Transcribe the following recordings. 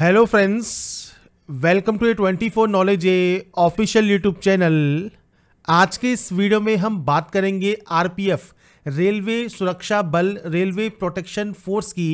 Hello friends welcome to A twenty four knowledge A official YouTube channel आज के इस video में हम बात करेंगे आरपीएफ रेलवे सुरक्षा बल रेलवे प्रोटेक्शन फोर्स की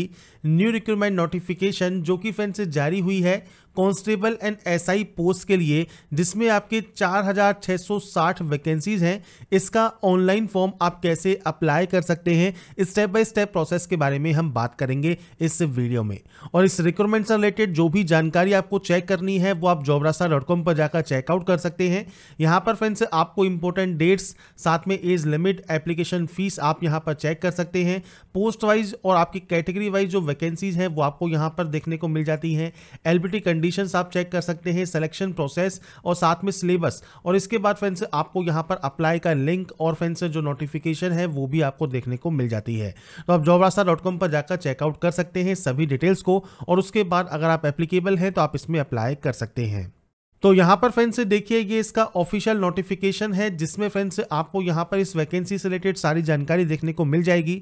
न्यू रिक्रूटमेंट नोटिफिकेशन जो कि फ्रेंड से जारी हुई है कांस्टेबल एंड एसआई पोस्ट के लिए जिसमें आपके 4660 वैकेंसीज हैं इसका ऑनलाइन फॉर्म आप कैसे अप्लाई कर सकते हैं स्टेप बाय स्टेप प्रोसेस के बारे में हम बात करेंगे इस वीडियो में और इस रिक्रूटमेंट से रिलेटेड जो भी जानकारी आपको चेक करनी है वो आप जॉबरासा पर जाकर चेकआउट कर सकते हैं यहाँ पर फ्रेंड्स आपको इंपॉर्टेंट डेट्स साथ में एज लिमिट एप्लीकेशन फीस आप यहाँ पर चेक कर सकते हैं पोस्ट वाइज और आपकी कैटेगरी वाइज जो वैकेंसीज हैं वो आपको यहाँ पर देखने को मिल जाती हैं एलबीटी कंडीशन आप चेक कर सकते हैं सिलेक्शन प्रोसेस और साथ में सिलेबस और इसके बाद फ्रेंड्स आपको यहाँ पर अप्लाई का लिंक और फ्रेंड्स जो नोटिफिकेशन है वो भी आपको देखने को मिल जाती है तो आप जॉब रास्ता पर जाकर चेकआउट कर सकते हैं सभी डिटेल्स को और उसके बाद अगर आप एप्लीकेबल हैं तो आप इसमें अप्लाई कर सकते हैं तो यहाँ पर फ्रेंड्स देखिए ये इसका ऑफिशियल नोटिफिकेशन है जिसमें फ्रेंड्स आपको यहाँ पर इस वैकेंसी से रिलेटेड सारी जानकारी देखने को मिल जाएगी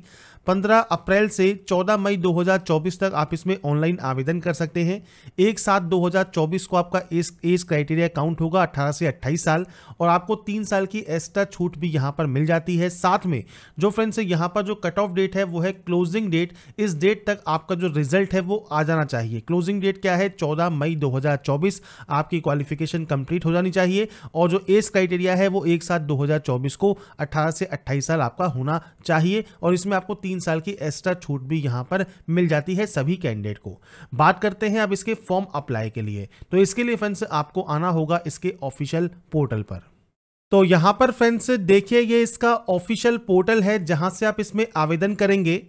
15 अप्रैल से 14 मई 2024 तक आप इसमें ऑनलाइन आवेदन कर सकते हैं एक साथ 2024 को आपका एज एज क्राइटेरिया काउंट होगा 18 से 28 साल और आपको तीन साल की एक्स्ट्रा छूट भी यहाँ पर मिल जाती है साथ में जो फ्रेंड्स यहाँ पर जो कट ऑफ डेट है वो है क्लोजिंग डेट इस डेट तक आपका जो रिजल्ट है वो आ जाना चाहिए क्लोजिंग डेट क्या है चौदह मई दो आपकी क्वालिफिक क्वालिफिकेशन कंप्लीट हो जानी चाहिए और जो एज क्राइटेरिया है वो एक साथ 2024 को 18 से 28 साल आपका होना चाहिए और इसमें आपको तीन साल की एक्स्ट्रा छूट भी यहां पर मिल जाती है सभी कैंडिडेट को बात करते हैं अब इसके फॉर्म अप्लाई के लिए तो इसके लिए फ्रेंड्स आपको आना होगा इसके ऑफिशियल पोर्टल पर तो यहां पर फ्रेंड्स देखिए ये इसका ऑफिशियल पोर्टल है जहां से आप इसमें आवेदन करेंगे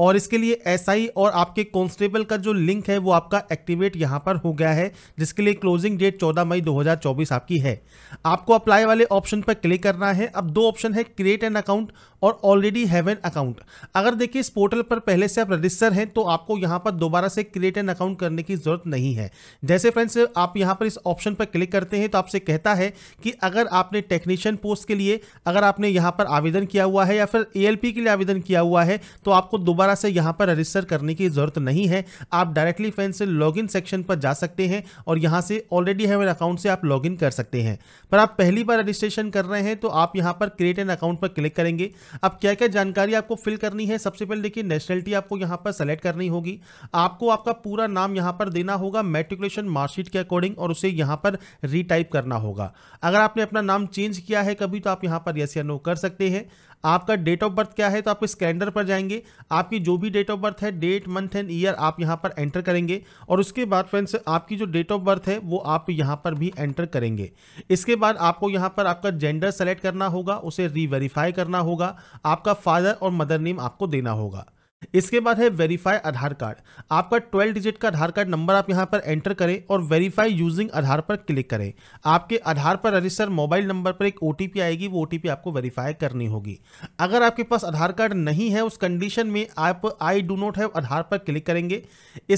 और इसके लिए एसआई और आपके कॉन्स्टेबल का जो लिंक है वो आपका एक्टिवेट यहाँ पर हो गया है जिसके लिए क्लोजिंग डेट 14 मई 2024 आपकी है आपको अप्लाई वाले ऑप्शन पर क्लिक करना है अब दो ऑप्शन है क्रिएट एन अकाउंट और ऑलरेडी हैव एन अकाउंट अगर देखिए इस पोर्टल पर पहले से आप रजिस्टर हैं तो आपको यहाँ पर दोबारा से क्रिएट एन अकाउंट करने की जरूरत नहीं है जैसे फ्रेंड्स आप यहाँ पर इस ऑप्शन पर क्लिक करते हैं तो आपसे कहता है कि अगर आपने टेक्नीशियन पोस्ट के लिए अगर आपने यहाँ पर आवेदन किया हुआ है या फिर ए के लिए आवेदन किया हुआ है तो आपको दोबारा से यहाँ पर रजिस्टर करने की जरूरत नहीं है आप डायरेक्टली फ्रेंड्स इन सेक्शन पर जा सकते हैं और यहाँ से ऑलरेडी हैव एन अकाउंट से आप इन कर सकते हैं पर आप पहली बार रजिस्ट्रेशन कर रहे हैं तो आप यहाँ पर क्रिएट एन अकाउंट पर क्लिक करेंगे अब क्या क्या जानकारी आपको फिल करनी है सबसे पहले देखिए नेशनलिटी आपको यहाँ पर सेलेक्ट करनी होगी आपको आपका पूरा नाम यहाँ पर देना होगा मेट्रिकुलेशन मार्कशीट के अकॉर्डिंग और उसे यहाँ पर रीटाइप करना होगा अगर आपने अपना नाम चेंज किया है कभी तो आप यहाँ पर यस या नो कर सकते हैं आपका डेट ऑफ बर्थ क्या है तो आप इस कैलेंडर पर जाएंगे आपकी जो भी डेट ऑफ बर्थ है डेट मंथ एंड ईयर आप यहाँ पर एंटर करेंगे और उसके बाद फ्रेंड्स आपकी जो डेट ऑफ बर्थ है वो आप यहाँ पर भी एंटर करेंगे इसके बाद आपको यहाँ पर आपका जेंडर सेलेक्ट करना होगा उसे रीवेरीफाई करना होगा आपका फादर और मदर नेम आपको देना होगा इसके बाद है वेरीफाई आधार कार्ड आपका 12 डिजिट का आधार कार्ड नंबर आप यहां पर एंटर करें और वेरीफाई यूजिंग आधार पर क्लिक करें आपके आधार पर रजिस्टर मोबाइल नंबर पर एक ओ आएगी वो ओ आपको वेरीफाई करनी होगी अगर आपके पास आधार कार्ड नहीं है उस कंडीशन में आप आई डू नॉट है आधार पर क्लिक करेंगे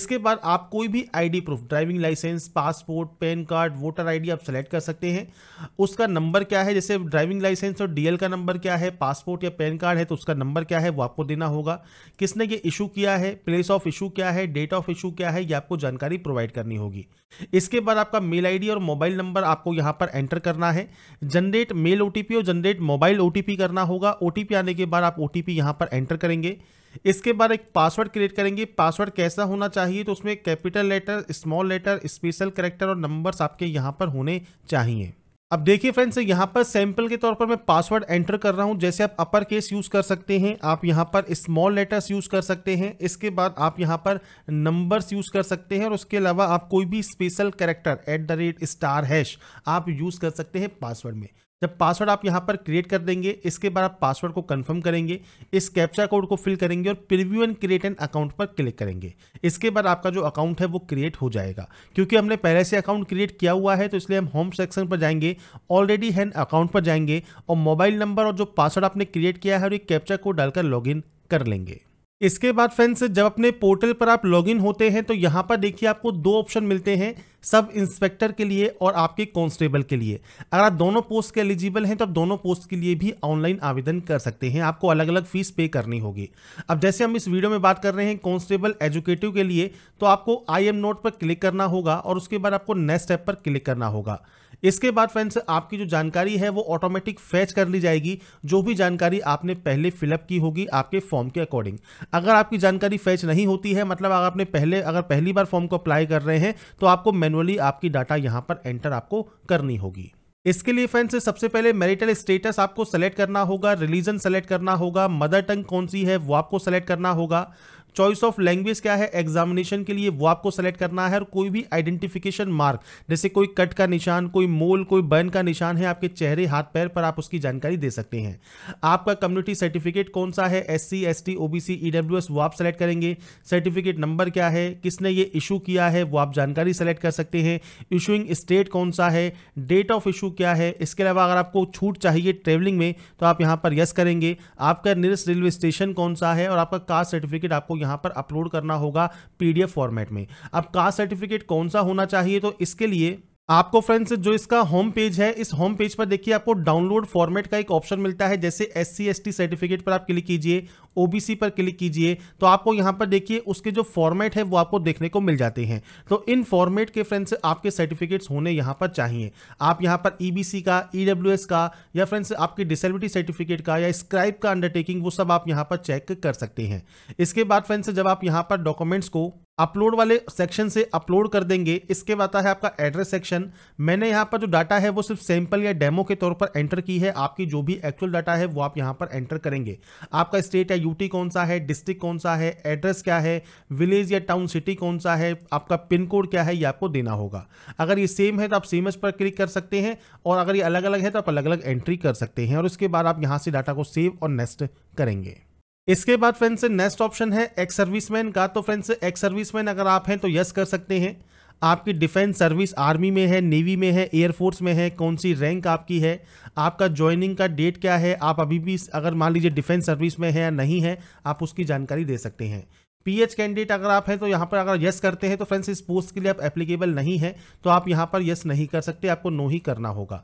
इसके बाद आप कोई भी I proof driving licence passport PAN card voter I आप सेलेक्ट कर सकते हैं उसका नंबर क्या है जैसे ड्राइविंग लाइसेंस और डीएल का नंबर क्या है पासपोर्ट या पैन कार्ड है तो उसका नंबर क्या है वो आपको देना होगा किस किसने ये इशू किया है प्लेस ऑफ इशू क्या है डेट ऑफ इशू क्या है ये आपको जानकारी प्रोवाइड करनी होगी इसके बाद आपका मेल आईडी और मोबाइल नंबर आपको यहाँ पर एंटर करना है जनरेट मेल ओटीपी और जनरेट मोबाइल ओटीपी करना होगा ओटीपी आने के बाद आप ओटीपी यहाँ पर एंटर करेंगे इसके बाद एक पासवर्ड क्रिएट करेंगे पासवर्ड कैसा होना चाहिए तो उसमें capital letter small letter special character और नंबर्स आपके यहाँ पर होने चाहिए अब देखिए फ्रेंड्स यहाँ पर सैंपल के तौर पर मैं पासवर्ड एंटर कर रहा हूँ जैसे आप अपर केस यूज़ कर सकते हैं आप यहाँ पर स्मॉल लेटर्स यूज़ कर सकते हैं इसके बाद आप यहाँ पर नंबर्स यूज़ कर सकते हैं और उसके अलावा आप कोई भी special character at the rate star hash आप यूज़ कर सकते हैं पासवर्ड में जब पासवर्ड आप यहाँ पर क्रिएट कर देंगे इसके बाद आप पासवर्ड को कंफर्म करेंगे इस कैप्चा कोड को फिल करेंगे और preview and create an account पर क्लिक करेंगे इसके बाद आपका जो अकाउंट है वो क्रिएट हो जाएगा क्योंकि हमने पहले से अकाउंट क्रिएट किया हुआ है तो इसलिए हम होम सेक्शन पर जाएंगे ऑलरेडी हैंड अकाउंट पर जाएंगे और मोबाइल नंबर और जो पासवर्ड आपने क्रिएट किया है और ये कैप्चा कोड डालकर लॉग कर लेंगे इसके बाद फ्रेंड्स जब अपने पोर्टल पर आप लॉगिन होते हैं तो यहाँ पर देखिए आपको दो ऑप्शन मिलते हैं सब इंस्पेक्टर के लिए और आपके कांस्टेबल के लिए अगर आप दोनों पोस्ट के एलिजिबल हैं तो आप दोनों पोस्ट के लिए भी ऑनलाइन आवेदन कर सकते हैं आपको अलग अलग फीस पे करनी होगी अब जैसे हम इस वीडियो में बात कर रहे हैं कॉन्स्टेबल एजुकेटिव के लिए तो आपको आई एम नोट पर क्लिक करना होगा और उसके बाद आपको नेक्स्ट स्टेप पर क्लिक करना होगा इसके बाद फ्रेंड्स आपकी जो जानकारी है वो ऑटोमेटिक फैच कर ली जाएगी जो भी जानकारी आपने पहले फिलअप की होगी आपके फॉर्म के अकॉर्डिंग अगर आपकी जानकारी फैच नहीं होती है मतलब अगर आपने पहले अगर पहली बार फॉर्म को अप्लाई कर रहे हैं तो आपको मैनुअली आपकी डाटा यहाँ पर एंटर आपको करनी होगी इसके लिए फ्रेंड्स सबसे पहले मैरिटल स्टेटस आपको सेलेक्ट करना होगा रिलीजन सेलेक्ट करना होगा मदर टंग कौन सी है वो आपको सेलेक्ट करना होगा चॉइस ऑफ लैंग्वेज क्या है एग्जामिनेशन के लिए वो आपको सेलेक्ट करना है और कोई भी आइडेंटिफिकेशन मार्क जैसे कोई कट का निशान कोई मोल कोई बर्न का निशान है आपके चेहरे हाथ पैर पर आप उसकी जानकारी दे सकते हैं आपका कम्युनिटी सर्टिफिकेट कौन सा है S C S T O B C E W S वो आप सेलेक्ट करेंगे सर्टिफिकेट नंबर क्या है किसने ये इशू किया है वो आप जानकारी सेलेक्ट कर सकते हैं इशूइंग स्टेट कौन सा है डेट ऑफ इशू क्या है इसके अलावा अगर आपको छूट चाहिए ट्रेवलिंग में तो आप यहाँ पर यस करेंगे आपका नियरेस्ट रेलवे स्टेशन कौन सा है और आपका कास्ट सर्टिफिकेट आपको यहां पर अपलोड करना होगा पीडीएफ फॉर्मेट में अब कास्ट सर्टिफिकेट कौन सा होना चाहिए तो इसके लिए आपको फ्रेंड्स जो इसका होम पेज है इस होम पेज पर देखिए आपको डाउनलोड फॉर्मेट का एक ऑप्शन मिलता है जैसे एस सी सर्टिफिकेट पर आप क्लिक कीजिए ओबीसी पर क्लिक कीजिए तो आपको यहाँ पर देखिए उसके जो फॉर्मेट है वो आपको देखने को मिल जाते हैं तो इन फॉर्मेट के फ्रेंड्स आपके सर्टिफिकेट्स होने यहाँ पर चाहिए आप यहां पर ई e का ई e का या फ्रेंड्स आपके डिसेबिलिटी सर्टिफिकेट का या स्क्राइब का अंडरटेकिंग वो सब आप यहाँ पर चेक कर सकते हैं इसके बाद फ्रेंड्स जब आप यहाँ पर डॉक्यूमेंट्स को अपलोड वाले सेक्शन से अपलोड कर देंगे इसके बाद है आपका एड्रेस सेक्शन मैंने यहाँ पर जो डाटा है वो सिर्फ सैंपल या डेमो के तौर पर एंटर की है आपकी जो भी एक्चुअल डाटा है वो आप यहाँ पर एंटर करेंगे आपका स्टेट या यूटी कौन सा है डिस्ट्रिक्ट कौन सा है एड्रेस क्या है विलेज या टाउन सिटी कौन सा है आपका पिन कोड क्या है ये आपको देना होगा अगर ये सेम है तो आप सेम पर क्लिक कर सकते हैं और अगर ये अलग अलग है तो आप अलग अलग एंट्री कर सकते हैं और उसके बाद आप यहाँ से डाटा को सेव और नेक्स्ट करेंगे इसके बाद फ्रेंड्स नेक्स्ट ऑप्शन है एक्स सर्विसमैन का तो फ्रेंड्स एक्स सर्विसमैन अगर आप हैं तो यस कर सकते हैं आपकी डिफेंस सर्विस आर्मी में है नेवी में है एयरफोर्स में है कौन सी रैंक आपकी है आपका ज्वाइनिंग का डेट क्या है आप अभी भी अगर मान लीजिए डिफेंस सर्विस में है या नहीं है आप उसकी जानकारी दे सकते हैं पीएच कैंडिडेट अगर आप हैं तो यहाँ पर अगर यस करते हैं तो फ्रेंड्स इस पोस्ट के लिए आप एप्लीकेबल नहीं है तो आप यहाँ पर यस नहीं कर सकते आपको नो ही करना होगा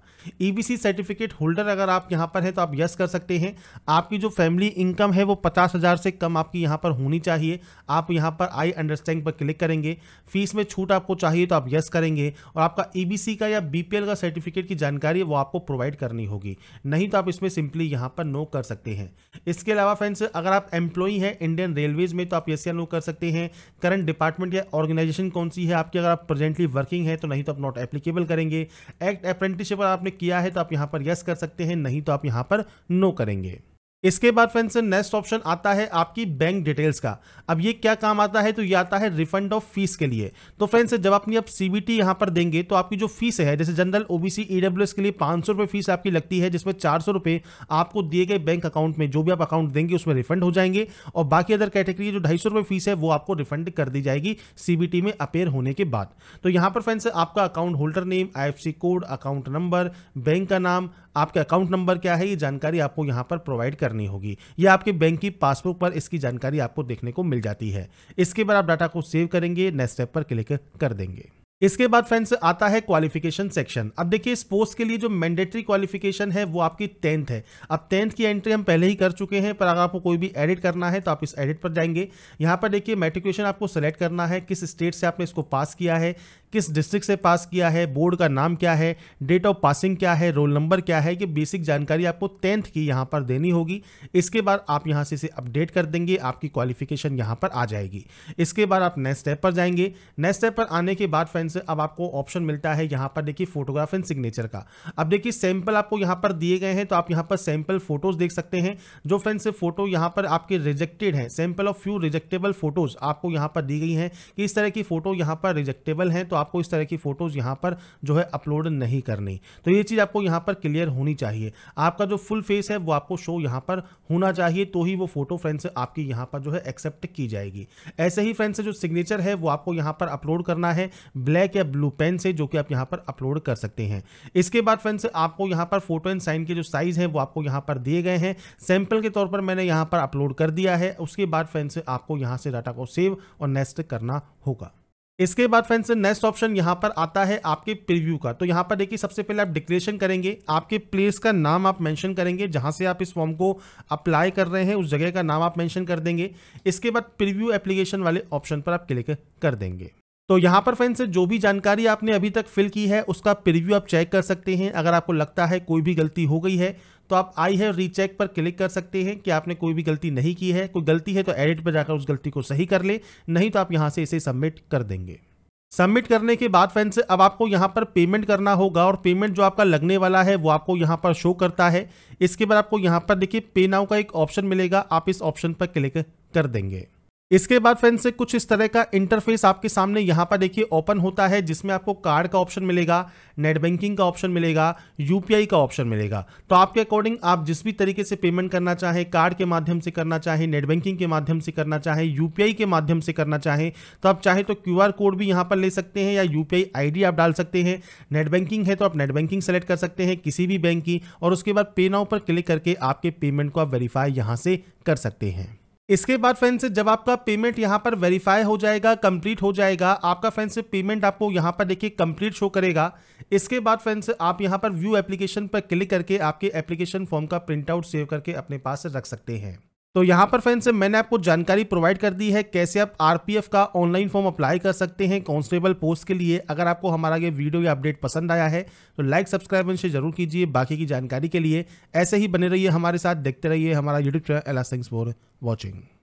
ईबीसी सर्टिफिकेट होल्डर अगर आप यहाँ पर हैं तो आप यस कर सकते हैं आपकी जो फैमिली इनकम है वो पचास हज़ार से कम आपकी यहाँ पर होनी चाहिए आप यहाँ पर आई अंडरस्टैंड पर क्लिक करेंगे फीस में छूट आपको चाहिए तो आप यस करेंगे और आपका ई e का या बी का सर्टिफिकेट की जानकारी वो आपको प्रोवाइड करनी होगी नहीं तो आप इसमें सिंपली यहाँ पर नो कर सकते हैं इसके अलावा फ्रेंड्स अगर आप एम्प्लॉई हैं इंडियन रेलवेज में तो आप यस से अनलॉक कर सकते हैं करंट डिपार्टमेंट या ऑर्गेनाइजेशन कौन सी है आपकी अगर आप प्रेजेंटली वर्किंग है तो नहीं तो आप नॉट एप्लीकेबल करेंगे एक्ट अप्रेंटिसशिप आपने किया है तो आप यहाँ पर यस कर सकते हैं नहीं तो आप यहाँ पर नो करेंगे इसके बाद फ्रेंड्स नेक्स्ट ऑप्शन आता है आपकी बैंक डिटेल्स का अब ये क्या काम आता है तो ये आता है रिफंड ऑफ फीस के लिए तो फ्रेंड्स जब अपनी आप सीबीटी यहां पर देंगे तो आपकी जो फीस है जैसे जनरल ओबीसी ईडब्ल्यूएस के लिए पांच सौ रुपए फीस आपकी लगती है जिसमें चार सौ रुपए आपको दिए गए बैंक अकाउंट में जो भी आप अकाउंट देंगे उसमें रिफंड हो जाएंगे और बाकी अदर कैटेगरी जो ढाई सौ फीस है वो आपको रिफंड कर दी जाएगी सीबीटी में अपेयर होने के बाद तो यहां पर फ्रेंड्स आपका account holder name I code account number bank का नाम आपका अकाउंट नंबर क्या है ये जानकारी आपको यहाँ पर प्रोवाइड करनी होगी या आपके बैंक की पासबुक पर इसकी जानकारी आपको देखने को मिल जाती है इसके बाद आप डाटा को सेव करेंगे नेक्स्ट स्टेप पर क्लिक कर देंगे इसके बाद फ्रेंड्स आता है क्वालिफिकेशन सेक्शन अब देखिए स्पोर्ट्स के लिए जो मैंडेटरी क्वालिफिकेशन है वो आपकी टेंथ है अब टेंथ की एंट्री हम पहले ही कर चुके हैं पर अगर आपको कोई भी एडिट करना है तो आप इस एडिट पर जाएंगे यहाँ पर देखिए मेट्रिकुलेशन आपको सेलेक्ट करना है किस स्टेट से आपने इसको पास किया है किस डिस्ट्रिक्ट से पास किया है बोर्ड का नाम क्या है डेट ऑफ पासिंग क्या है रोल नंबर क्या है ये बेसिक जानकारी आपको टेंथ की यहाँ पर देनी होगी इसके बाद आप यहाँ से इसे अपडेट कर देंगे आपकी क्वालिफिकेशन यहाँ पर आ जाएगी इसके बाद आप नेक्स्ट स्टेप पर जाएंगे नेक्स्ट स्टेप पर आने के बाद फ्रेंड्स अब आपको ऑप्शन मिलता है यहाँ पर देखिए फोटोग्राफ एंड सिग्नेचर का अब देखिए सैंपल आपको यहाँ पर दिए गए हैं तो आप यहाँ पर सैंपल फोटोज देख सकते हैं जो फ्रेंड्स फोटो यहाँ पर आपके रिजेक्टेड हैं sample of few rejectable photos आपको यहाँ पर दी गई हैं कि इस तरह की फोटो यहाँ पर रिजेक्टेबल हैं तो आपको इस तरह की फ़ोटोज़ यहाँ पर जो है अपलोड नहीं करनी तो ये चीज़ आपको यहाँ पर क्लियर होनी चाहिए आपका जो फुल फेस है वो आपको शो यहाँ पर होना चाहिए तो ही वो फ़ोटो फ्रेंड्स आपकी यहाँ पर जो है एक्सेप्ट की जाएगी ऐसे ही फ्रेंड्स जो सिग्नेचर है वो आपको यहां पर अपलोड करना है ब्लैक या ब्लू पेन से जो कि आप यहाँ पर अपलोड कर सकते हैं इसके बाद फ्रेंड्स आपको यहाँ पर फोटो एंड साइन के जो साइज़ है वो आपको यहाँ पर दिए गए हैं सैंपल के तौर पर मैंने यहाँ पर अपलोड कर दिया है उसके बाद फ्रेंड्स आपको यहाँ से डाटा को सेव और नेक्स्ट करना होगा इसके बाद फ्रेंड्स नेक्स्ट ऑप्शन यहां पर आता है आपके प्रीव्यू का तो यहां पर देखिए सबसे पहले आप डिक्लेरेशन करेंगे आपके प्लेस का नाम आप मेंशन करेंगे जहां से आप इस फॉर्म को अप्लाई कर रहे हैं उस जगह का नाम आप मेंशन कर देंगे इसके बाद प्रीव्यू एप्लीकेशन वाले ऑप्शन पर आप क्लिक कर देंगे तो यहाँ पर फ्रेंड्स जो भी जानकारी आपने अभी तक फिल की है उसका प्रिव्यू आप चेक कर सकते हैं अगर आपको लगता है कोई भी गलती हो गई है तो आप आई है रीचेक पर क्लिक कर सकते हैं कि आपने कोई भी गलती नहीं की है कोई गलती है तो एडिट पर जाकर उस गलती को सही कर ले नहीं तो आप यहाँ से इसे सबमिट कर देंगे सबमिट करने के बाद से अब आपको यहाँ पर पेमेंट करना होगा और पेमेंट जो आपका लगने वाला है वो आपको यहाँ पर शो करता है इसके बाद आपको यहाँ पर देखिए पे नाउ का एक ऑप्शन मिलेगा आप इस ऑप्शन पर क्लिक कर देंगे इसके बाद फ्रेंड्स से कुछ इस तरह का इंटरफेस आपके सामने यहाँ पर देखिए ओपन होता है जिसमें आपको कार्ड का ऑप्शन मिलेगा नेट बैंकिंग का ऑप्शन मिलेगा यूपीआई का ऑप्शन मिलेगा तो आपके अकॉर्डिंग आप जिस भी तरीके से पेमेंट करना चाहें कार्ड के माध्यम से करना चाहे नेट बैंकिंग के माध्यम से करना चाहे यूपीआई के माध्यम से करना चाहे तो आप चाहे तो क्यू कोड भी यहाँ पर ले सकते हैं या यूपीआई आईडी आप डाल सकते हैं नेट बैंकिंग है तो आप नेट बैंकिंग सेलेक्ट कर सकते हैं किसी भी बैंक की और उसके बाद पे नाउ पर क्लिक करके आपके पेमेंट को आप वेरीफाई यहाँ से कर सकते हैं इसके बाद फ्रेंड्स जब आपका पेमेंट यहाँ पर वेरीफाई हो जाएगा कंप्लीट हो जाएगा आपका फ्रेंड्स पेमेंट आपको यहां पर देखिए कंप्लीट शो करेगा इसके बाद फ्रेंड्स आप यहाँ पर व्यू एप्लीकेशन पर क्लिक करके आपके एप्लीकेशन फॉर्म का प्रिंटआउट सेव करके अपने पास रख सकते हैं तो यहां पर फ्रेंड्स मैंने आपको जानकारी प्रोवाइड कर दी है कैसे आप आरपीएफ का ऑनलाइन फॉर्म अप्लाई कर सकते हैं कांस्टेबल पोस्ट के लिए अगर आपको हमारा ये वीडियो या अपडेट पसंद आया है तो लाइक सब्सक्राइब इनसे जरूर कीजिए बाकी की जानकारी के लिए ऐसे ही बने रहिए हमारे साथ देखते रहिए हमारा यूट्यूब चैनल एला सिंह watching.